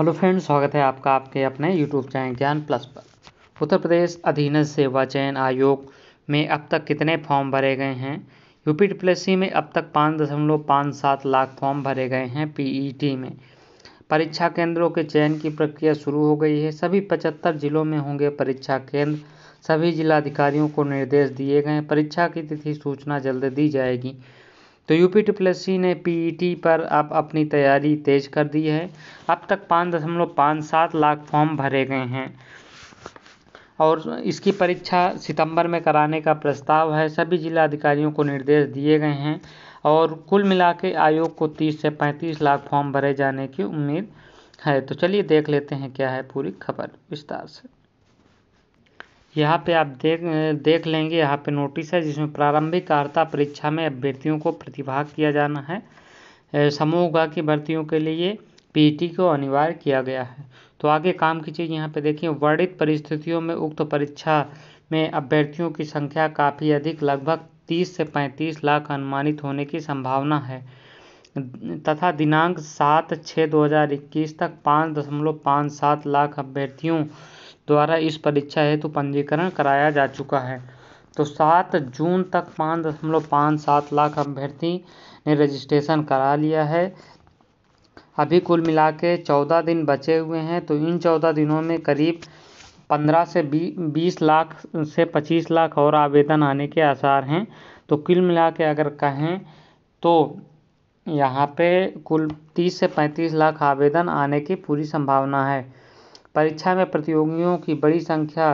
hello friends स्वागत है आपका आपके अपने यूट्यूब चैनल ज्ञान प्लस पर उत्तर प्रदेश अधीन सेवा चयन आयोग में अब तक कितने फॉर्म भरे गए हैं यूपी टीप्लसी में अब तक पाँच दशमलव पाँच सात लाख फॉर्म भरे गए हैं पीईटी e में परीक्षा केंद्रों के चयन की प्रक्रिया शुरू हो गई है सभी पचहत्तर जिलों में होंगे परीक्षा केंद्र सभी जिलाधिकारियों को निर्देश दिए गए परीक्षा की तिथि सूचना जल्द दी जाएगी तो यूपी ट्रिपल सी ने पीईटी e पर अब अपनी तैयारी तेज कर दी है अब तक पाँच दशमलव पाँच सात लाख फॉर्म भरे गए हैं और इसकी परीक्षा सितंबर में कराने का प्रस्ताव है सभी जिला अधिकारियों को निर्देश दिए गए हैं और कुल मिला के आयोग को 30 से 35 लाख फॉर्म भरे जाने की उम्मीद है तो चलिए देख लेते हैं क्या है पूरी खबर विस्तार से यहाँ पे आप देख देख लेंगे यहाँ पे नोटिस है जिसमें प्रारंभिक आर्ता परीक्षा में अभ्यर्थियों को प्रतिभाग किया जाना है समूह गा की भर्तियों के लिए पीटी को अनिवार्य किया गया है तो आगे काम की चीज़ यहाँ पे देखिए वर्णित परिस्थितियों में उक्त परीक्षा में अभ्यर्थियों की संख्या काफ़ी अधिक लगभग तीस से पैंतीस लाख अनुमानित होने की संभावना है तथा दिनांक सात छः दो हज़ार इक्कीस तक पाँच दशमलव पाँच सात लाख अभ्यर्थियों द्वारा इस परीक्षा हेतु पंजीकरण कराया जा चुका है तो सात जून तक पाँच दशमलव पाँच सात लाख अभ्यर्थी ने रजिस्ट्रेशन करा लिया है अभी कुल मिला के चौदह दिन बचे हुए हैं तो इन चौदह दिनों में करीब पंद्रह से बीस लाख से पच्चीस लाख और आवेदन आने के आसार हैं तो कुल मिला के अगर कहें तो यहाँ पे कुल तीस से पैंतीस लाख आवेदन आने की पूरी संभावना है परीक्षा में प्रतियोगियों की बड़ी संख्या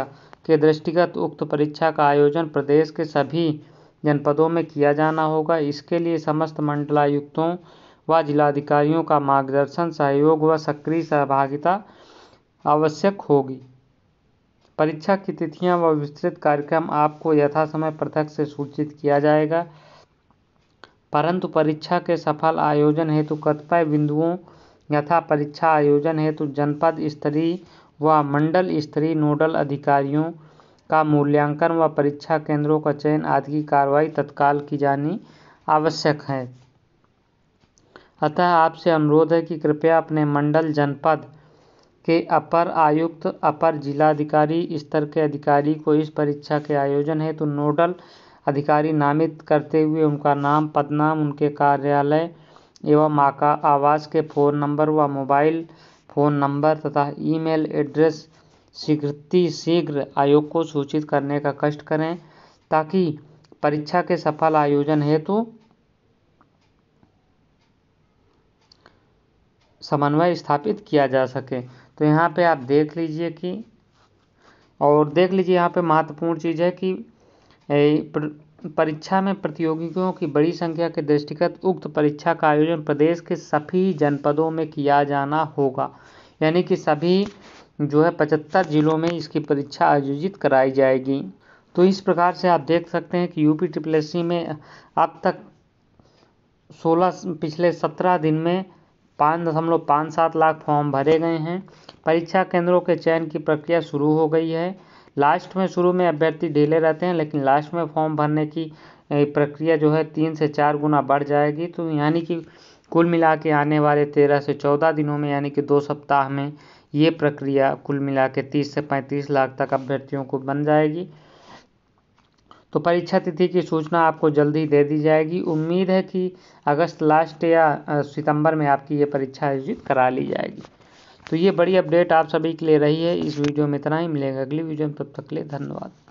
के दृष्टिगत उक्त परीक्षा का आयोजन प्रदेश के सभी जनपदों में किया जाना होगा इसके लिए समस्त मंडलायुक्तों व जिलाधिकारियों का मार्गदर्शन सहयोग व सक्रिय सहभागिता आवश्यक होगी परीक्षा की तिथियां व विस्तृत कार्यक्रम आपको यथासमय पृथक से सूचित किया जाएगा परंतु परीक्षा के सफल आयोजन हेतु कतिपय बिंदुओं यथा परीक्षा आयोजन हेतु जनपद स्तरीय व मंडल स्तरीय नोडल अधिकारियों का मूल्यांकन व परीक्षा केंद्रों का चयन आदि की कार्रवाई तत्काल की जानी आवश्यक है अतः आपसे अनुरोध है कि कृपया अपने मंडल जनपद के अपर आयुक्त अपर जिलाधिकारी स्तर के अधिकारी को इस परीक्षा के आयोजन हेतु नोडल अधिकारी नामित करते हुए उनका नाम पदनाम उनके कार्यालय एवं माँ का आवास के फ़ोन नंबर व मोबाइल फ़ोन नंबर तथा ईमेल एड्रेस शीघ्र आयोग को सूचित करने का कष्ट करें ताकि परीक्षा के सफल आयोजन हेतु समन्वय स्थापित किया जा सके तो यहाँ पे आप देख लीजिए कि और देख लीजिए यहाँ पे महत्वपूर्ण चीज़ है कि परीक्षा में प्रतियोगियों की बड़ी संख्या के दृष्टिगत उक्त परीक्षा का आयोजन प्रदेश के सभी जनपदों में किया जाना होगा यानी कि सभी जो है पचहत्तर जिलों में इसकी परीक्षा आयोजित कराई जाएगी तो इस प्रकार से आप देख सकते हैं कि यूपी ट्रिपल एस में अब तक 16 पिछले 17 दिन में पाँच दशमलव पाँच सात लाख फॉर्म भरे गए हैं परीक्षा केंद्रों के चयन की प्रक्रिया शुरू हो गई है लास्ट में शुरू में अभ्यर्थी ढीले रहते हैं लेकिन लास्ट में फॉर्म भरने की प्रक्रिया जो है तीन से चार गुना बढ़ जाएगी तो यानी कि कुल मिला के आने वाले तेरह से चौदह दिनों में यानी कि दो सप्ताह में ये प्रक्रिया कुल मिला के तीस से पैंतीस लाख तक अभ्यर्थियों को बन जाएगी तो परीक्षा तिथि की सूचना आपको जल्द ही दे दी जाएगी उम्मीद है कि अगस्त लास्ट या सितंबर में आपकी ये परीक्षा आयोजित करा ली जाएगी तो ये बड़ी अपडेट आप सभी के लिए रही है इस वीडियो में इतना ही मिलेगा अगली वीडियो में तब तक के लिए धन्यवाद